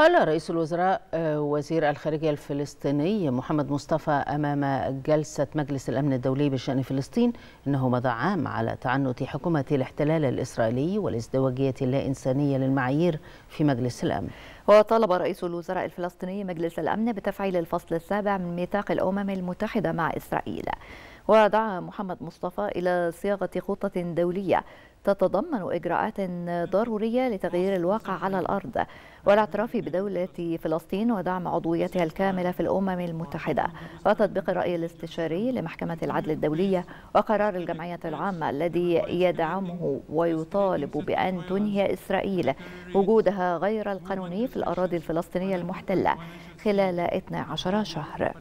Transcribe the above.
قال رئيس الوزراء آه، وزير الخارجية الفلسطيني محمد مصطفى أمام جلسة مجلس الأمن الدولي بشأن فلسطين أنه مضى عام على تعنت حكومة الاحتلال الإسرائيلي والازدواجية اللا إنسانية للمعايير في مجلس الأمن وطالب رئيس الوزراء الفلسطيني مجلس الأمن بتفعيل الفصل السابع من ميثاق الأمم المتحدة مع إسرائيل ودعا محمد مصطفى إلى صياغة خطة دولية تتضمن إجراءات ضرورية لتغيير الواقع على الأرض والاعتراف بدولة فلسطين ودعم عضويتها الكاملة في الأمم المتحدة وتطبيق الرأي الاستشاري لمحكمة العدل الدولية وقرار الجمعية العامة الذي يدعمه ويطالب بأن تنهي إسرائيل وجودها غير القانوني في الأراضي الفلسطينية المحتلة خلال 12 شهر.